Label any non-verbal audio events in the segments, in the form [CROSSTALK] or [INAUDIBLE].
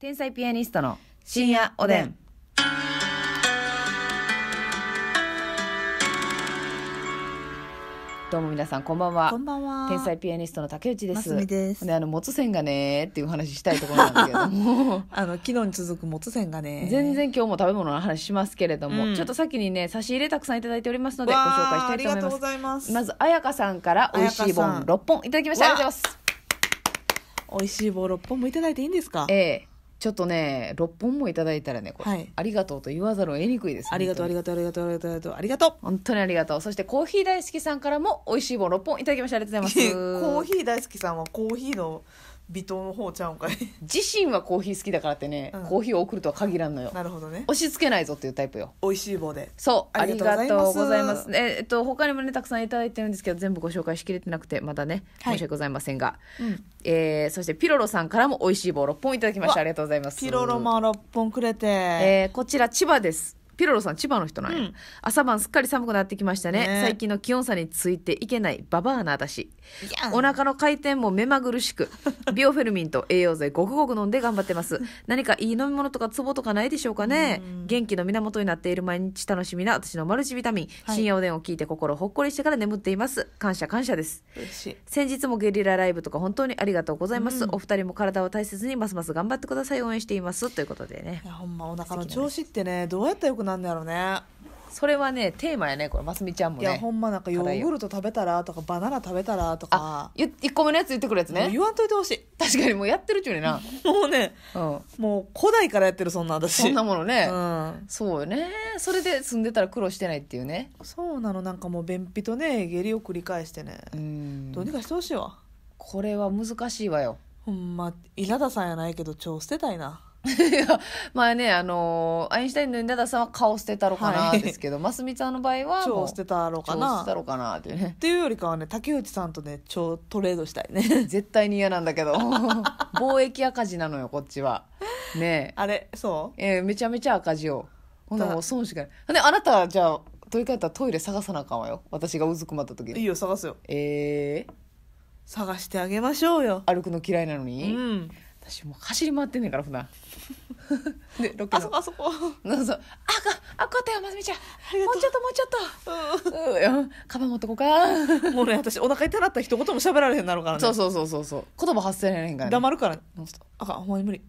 天才ピアニストの深夜おでん。どうも皆さんこんばんは。こんばんは。天才ピアニストの竹内でます。すみです。ねあのもつせんがねーっていう話したいところなんだけども [LAUGHS] あの昨日に続くもつせんがね。全然今日も食べ物の話しますけれども、うんちょっと先にね差し入れたくさんいただいておりますのでご紹介したいとありがとう思ごいまざいます。まずあやかさんから美味しいあ本六本いただきました。ありがとうございます。美味しい棒六本もいただいていいんですか。ええちょっとね6本もいただいたらねこれ、はい、ありがとうと言わざるを得にくいですありがとうありがとうありがとうありがとうありがとう本当にありがとうそしてコーヒー大好きさんからも美味しい棒6本いただきましたありがとうございます [LAUGHS] コーヒー大好きさんはコーヒーの微糖の方ちゃうんかい自身はコーヒー好きだからってね、うんコーヒーを送るとは限らんのよなるほどね押し付けないぞっていうタイプよ美味しい棒でそうありがとうございますえっと他にもねたくさんいいてるんですけど全部ご紹介しきれてなくてまだね申し訳ございませんが、うんえーそしてピロロさんからも美味しい棒6本いただきましうたありがとうございますピロロもン6本くれて、えーこちら千葉ですピロロさん千葉の人なんや、うん、朝晩すっかり寒くなってきましたね、ね、最近の気温差についていけないババアな私お腹の回転も目まぐるしく [LAUGHS] ビオフェルミンと栄養剤ごくごく飲んで頑張ってます何かいい飲み物とかツボとかないでしょうかね、う元気の源になっている毎日楽しみな私のマルチビタミン、はい、深夜おでんを聞いて心ほっこりしてから眠っています感謝感謝です先日もゲリラライブとか本当にありがとうございます、うん、お二人も体を大切にますます頑張ってください応援していますということでねほんまお腹の調子ってねどうやったらよくなんだろうねそれはねテーマやねこれますみちゃんもいやほんまなんかヨーグルト食べたらとかバナナ食べたらとかゆ一個目のやつ言ってくるやつね言わんといてほしい確かにもうやってるっちゅうねな、[LAUGHS] もうねうん、もう古代からやってるそんな私そんなものね、うんそうよねそれで住んでたら苦労してないっていうねそうなのなんかもう便秘とね下痢を繰り返してね、うんどうにかしてほしいわこれは難しいわよほんま稲田さんやないけど腸捨てたいなまあねあのーアインシュタインの稲田さんは顔捨てたろかなですけど、真澄みちゃんの場合は顔超捨てたろうか捨なてたろかなっていうねっていうよりかはね竹内さんとね超トレードしたいね絶対に嫌なんだけど [LAUGHS] 貿易赤字なのよこっちはねあれそうえーめちゃめちゃ赤字をほんもう損しかないであなたじゃあ取り替えたらトイレ探さなあかんわよ私がうずくまった時にいいよ探すよええ探してあげましょうよ歩くの嫌いなのに、うん私もう走り回ってんねんから普段 [LAUGHS] でロケあそこあそこそうそうああこったよまずみちゃんもうちょっともうちょっと、うんうん、カバン持ってこかもうね私お腹痛なった一言も喋られへんなるからねそうそうそうそうそう言葉発せられへんから、ね、黙るから、あかんほんまに無理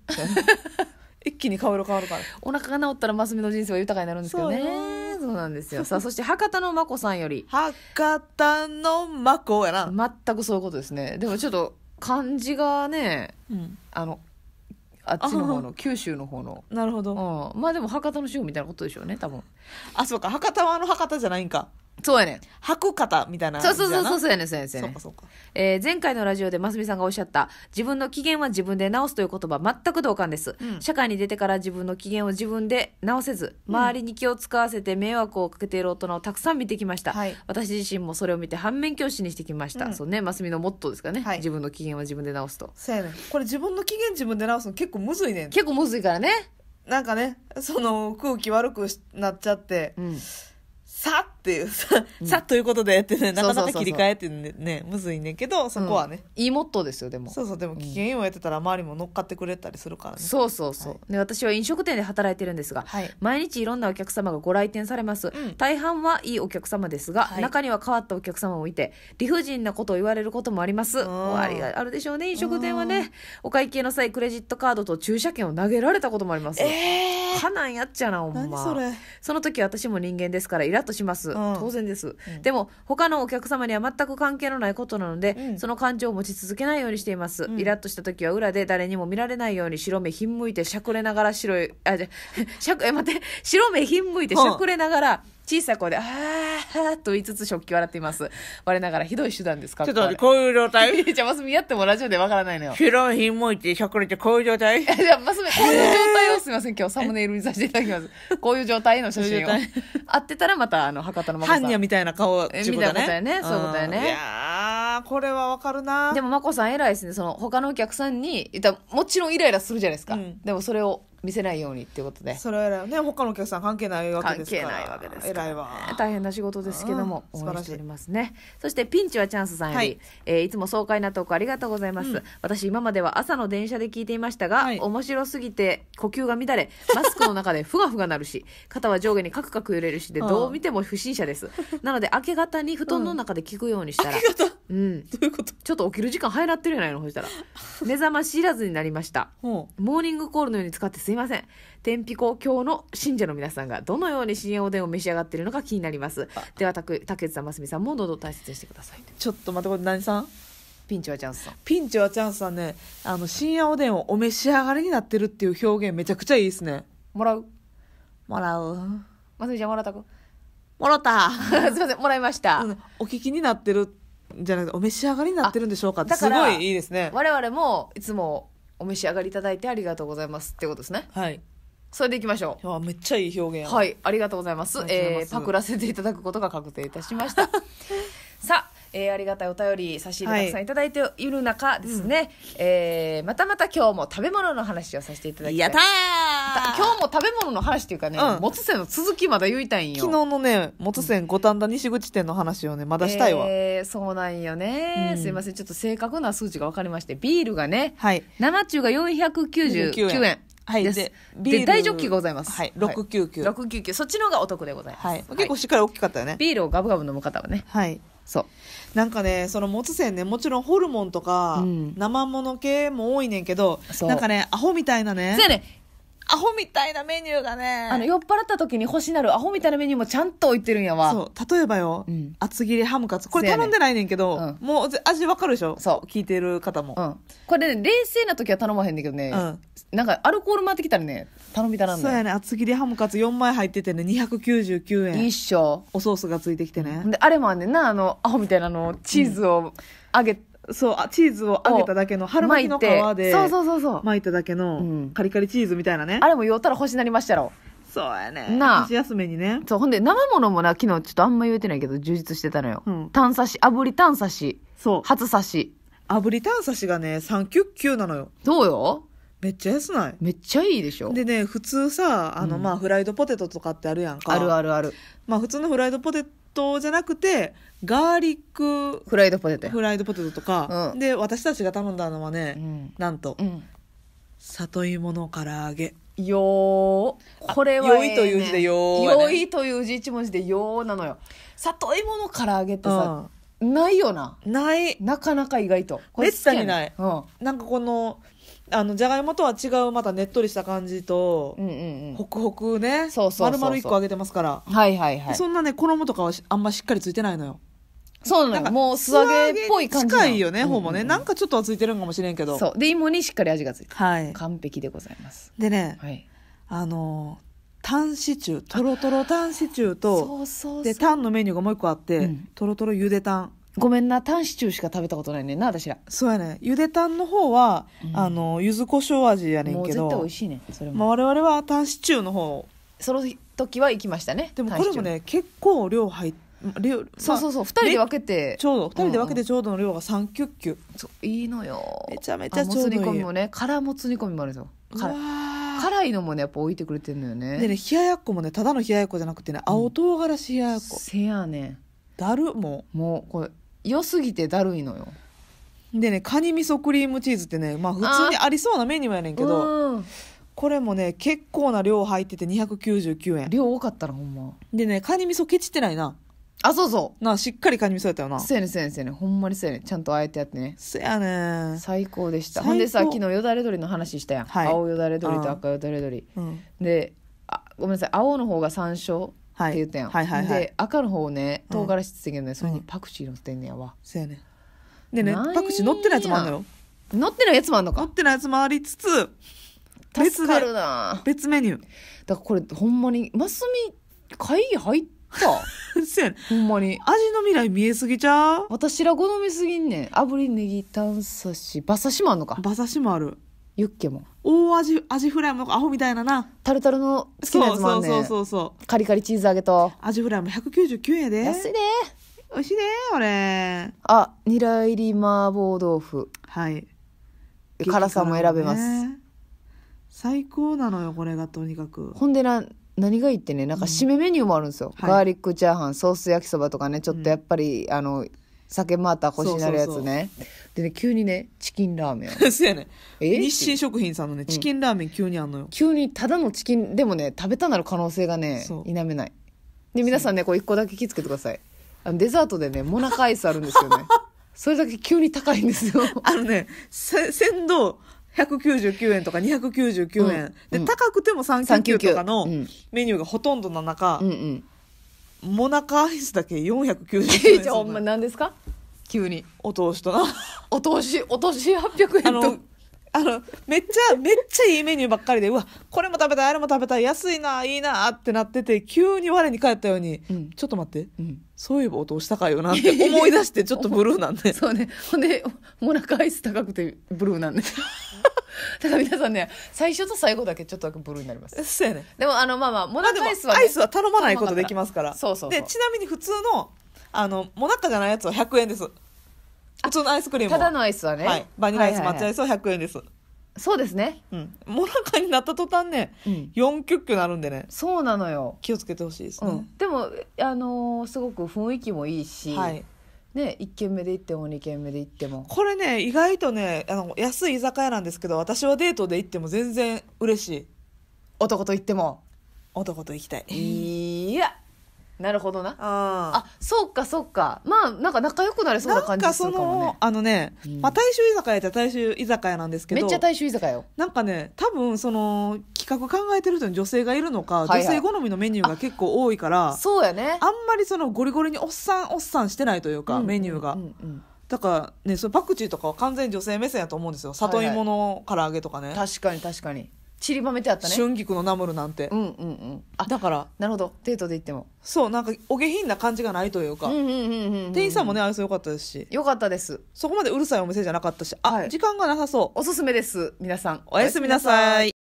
[LAUGHS] 一気に顔色変わるからお腹が治ったらますみの人生は豊かになるんですけどねそうなんですよさあそして博多のま子さんより博多のま子やな全くそういうことですねでもちょっと漢字がねうん、あのあっちの方の九州の方の、なるほど、うん、まあでも博多の塩みたいなことでしょうね多分あそうか博多はあの博多じゃないんかそうやねん。履く方みたいなそうそうそうそうそうやねん、そうやねん。そうかそうかえー前回のラジオで真澄さんがおっしゃった自分の機嫌は自分で直すという言葉全く同感です、うん社会に出てから自分の機嫌を自分で直せず周りに気を使わせて迷惑をかけている大人をたくさん見てきました、私自身もそれを見て反面教師にしてきました、うんそうね真澄のモットーですかね、はい自分の機嫌は自分で直すとそうやねんこれ自分の機嫌自分で直すの結構むずいねん結構むずいからねなんかねその空気悪くしなっちゃって、うんさっていうさ、さということでってね、なかなか切り替えってね、ねむずいねんけど、そこはね、いいモットーですよ、でも。そうそう、でも危険をやってたら周りも乗っかってくれたりするからね。そうそうそう。で、私は飲食店で働いてるんですが、毎日いろんなお客様がご来店されます。大半はいいお客様ですが、中には変わったお客様もいて、理不尽なことを言われることもあります。ありあるでしょうね、飲食店はね。お会計の際、クレジットカードと駐車券を投げられたこともあります。えー、かなんやっちゃな、お前。それ。その時私も人間ですから、イラッとします。、うん当然です、うんでも他のお客様には全く関係のないことなので、うんその感情を持ち続けないようにしています、うんイラッとした時は裏で誰にも見られないように白目ひんむいてしゃくれながら白いあじゃしゃくえ待って白目ひんむいてしゃくれながら小さい声で「あー」と言いつつ食器を洗っています我ながらひどい手段ですかちょっと待って、こういう状態 [LAUGHS] じゃあマスミやってもラジオでわからないのよ。白目ひんむいてしゃくれてこういう状態じゃあマスミこういう状すみません、今日サムネイルにさせていただきます。[LAUGHS] こういう状態の写真を。合ってたらまた、あの、博多のマコさん。ハンみたいな顔、ね、みたいなことやね。そういうことやね。いやこれはわかるなでもマコさん偉いですね。その、他のお客さんに、もちろんイライラするじゃないですか。うん、でもそれを見せないようにっていうことでそれは偉いね他のお客さん関係ないわけ関ですか係ないわけですから偉いわ大変な仕事ですけども、うん応援してりますねそしてピンチはチャンスさんより、はいえーいつも爽快なトークありがとうございます、うん私今までは朝の電車で聞いていましたが、はい面白すぎて呼吸が乱れマスクの中でふがふがなるし肩は上下にカクカク揺れるしでどう見ても不審者です、なので明け方に布団の中で聞くようにしたら、うんどういうことちょっと起きる時間早なってるやないのそしたら [LAUGHS] 目覚ましいらずになりましたほモーニングコールのように使ってすいません天日公教の信者の皆さんがどのように深夜おでんを召し上がっているのか気になりますではたく竹内さん真澄さんもどうぞ大切にしてくださいちょっと待ってこれ何さんピンチはチャンスさんピンチはチャンスさんねあの深夜おでんをお召し上がりになってるっていう表現めちゃくちゃいいですねもらうもらう真澄ちゃんもらったくもらった [LAUGHS] すいませんもらいました、うんお聞きになってるじゃなくてお召し上がりになってるんでしょうかってすごいいいですね我々もいつもお召し上がりいただいてありがとうございますってことですねはいそれでいきましょうあめっちゃいい表現はいありがとうございますあいまえーパクらせていただくことが確定いたしました [LAUGHS] さあえー、ありがたいお便り差し入れたくさんいただいている中ですね、はい、えー、またまた今日も食べ物の話をさせていただきたい今日も食べ物の話っていうかね、うん、もつせんの続きまだ言いたいんよ昨日のねもつせん五反田西口店の話をねまだしたいわ、えー、そうなんよね、うん、すいませんちょっと正確な数値が分かりましてビールがね、はい、生中が499円円はい、でで大ジョッキございます。はい、六九九。六九九、そっちの方がお得でございます。はい、結構しっかり大きかったよね。ビールをガブガブ飲む方はね。はい。そうなんかねそのモツ線ねもちろんホルモンとか、生もの系も多いねんけどそなんかねアホみたいなねそうやねアホみたいなメニューがね。あの、酔っ払った時に欲しなるアホみたいなメニューもちゃんと置いてるんやわ。そう。例えばよ、うん、厚切りハムカツ。これ頼んでないねんけど、うん、もう味わかるでしょそう。聞いてる方も。うん。これ、ね、冷静な時は頼まへんねんけどね。うん。なんか、アルコール回ってきたらね、頼みたなんだそうやね。厚切りハムカツ4枚入っててね、299円。一緒。おソースがついてきてね。で、あれもあんねんな、あの、アホみたいなの、チーズを揚げて、そうあチーズを揚げただけの春巻きの皮でそうそうそうそう巻いただけのカリカリチーズみたいなねあれも酔ったら星になりましたろそうやねなあ箸休めにねそうほんで生ものもな昨日ちょっとあんま言えてないけど充実してたのよ、うん炭刺し炙り炭刺しそう初刺し炙り炭刺しがね399なのよどうよめっちゃ安ないめっちゃいいでしょでね普通さあの、うんまあフライドポテトとかってあるやんかあるあるあるまあ普通のフライドポテトじゃなくてガーリックフライドポテトフライドポテトとか、うんで私たちが頼んだのはね、うんなんとうん里芋の唐揚げよーこれは良いという字でよーやね良いという字一文字でよーなのよ里芋の唐揚げってさ、ないよなないなかなか意外とめったにないうんなんかこのあのじゃがいもとは違うまたねっとりした感じと、うんうんうん、ホクホクねそうそうそうそう丸々1個揚げてますから、はいはいはいそんなね衣とかはあんましっかりついてないのよそうななんかもう素揚げっぽい感じ近いよね、ほぼねなんかちょっとはついてるんかもしれんけどそうで芋にしっかり味がついてはい完璧でございますでねはいあのタンシチューとろとろタンシチューとそうそうそうでタンのメニューがもう一個あって、うんとろとろゆでタンごめんなタンシチューしか食べたことないねんな私らそうやねゆでたんの方は、うんあの柚子胡椒味やねもんうけ絶対美ど味しいねそれまあ、我々はタンシチューの方その時は行きましたねでもこれもね結構量入っ量そうそうそう、二人で分けてちょうど2人で分けてちょうどの量が3キュッキュういいのよめちゃめちゃちょうどいい煮込みもね辛もつ煮込みもあるぞ辛いのもねやっぱ置いてくれてるのよねでね冷ややっこもねただの冷ややっこじゃなくてね青唐辛子冷ややっこ、せやねんだるもうもうこれ良すぎてだるいのよでねカニ味噌クリームチーズってねまあ普通にありそうなメニューやねんけど、これもね結構な量入ってて299円量多かったらほんまでねカニ味噌ケチってないなあそうそうなしっかりカニ味噌やったよなせやねせうやねそやねほんまにせやねちゃんとあえてやってねせやね最高でしたほんでさ昨日よだれ鶏の話したやん、はい、青よだれ鶏と赤よだれ鶏、うん、であごめんなさい青の方が山椒って言ったやん、はいはいはいはいで赤の方ね唐辛子つってんけどね、それにパクチー乗ってんねやわそうやねでねパクチー乗ってないやつもあんのよ乗ってないやつもあんの乗かってないやつもありつつ別助でかるな別メニューだからこれほんまにマスミ会議入ったせ [LAUGHS] やねほんまに味の未来見えすぎちゃう私ら好みすぎんねん炙りネギタン刺し馬刺しもあんのか馬刺しもあるユッケも大アジアジフライもアホみたいななタルタルの好きなやつもあんねそうそうそうそうカリカリチーズ揚げとアジフライも199円で安いね美味しいねれあニラ入り麻婆豆腐はい辛さも選べます、ね、最高なのよこれがとにかくほんでな何がいいってねなんか締めメニューもあるんですよ、うんガーリックチャーハンソース焼きそばとかねちょっとやっぱり、うん、あの酒また欲しなるやつねでね急にねチキンラーメン [LAUGHS] そうやね日清食品さんのねチキンラーメン急にあんのよ、急にただのチキンでもね食べたなる可能性がね否めないで皆さんねこう1個だけ気付けてくださいあのデザートでねモナカアイスあるんですよね [LAUGHS] それだけ急に高いんですよあのねせ鮮度199円とか299円、うん、で、高くても399とかのメニューがほとんどの中、うんうんモナカアイスだけ490円。じゃあ、ほん何ですか急に。お通しとな。お通し、お通し800円と。あの、あのめっちゃ、めっちゃいいメニューばっかりで、うわ、これも食べたい、あれも食べたい、安いな、いいなってなってて、急に我に返ったように、うん、ちょっと待って、うん、そういえばお通し高いよなって思い出して、ちょっとブルーなんで。そうね。ほんで、モナカアイス高くてブルーなんで。た [LAUGHS] だ皆さんね最初と最後だけちょっとだけブルーになりますそうやねでもあのまあまあモナカアイスは、ね、アイスは頼まないことできますからそうそうでちなみに普通のあのモナカじゃないやつは100円です普通のアイスクリームただのアイスはね、はい、バニラアイス、抹茶アイスは100円ですそうですね、うん、モナカになった途端ね、うん、4キュッキュなるんでねそうなのよ気をつけてほしいですね、うん、でもあのー、すごく雰囲気もいいし、はいね、1軒目で行っても2軒目で行ってもこれね意外とねあの安い居酒屋なんですけど私はデートで行っても全然嬉しい男と行っても男と行きたいいやなるほどなああそうかそうかまあなんか仲良くなれそうな感じするかも、ね、なんかそのあのね、うん、まあ、大衆居酒屋って大衆居酒屋なんですけどめっちゃ大衆居酒屋よなんかね多分その企画考えてる人に女性がいるのか、はいはい、女性好みのメニューが結構多いからそうやねあんまりそのゴリゴリにおっさんおっさんしてないというか、うん、メニューが、うんうんうんだからねそのパクチーとかは完全に女性目線やと思うんですよ里芋の唐揚げとかね、はいはい、確かに確かに散りばめてあったね春菊のナムルなんて、うんうんうんあだからなるほどデートで行ってもそうなんかお下品な感じがないというか、うんうんうんうん店員さんもねそう良かったですしよかったですそこまでうるさいお店じゃなかったしあ、はい時間がなさそうおすすめです皆さんおやすみなさい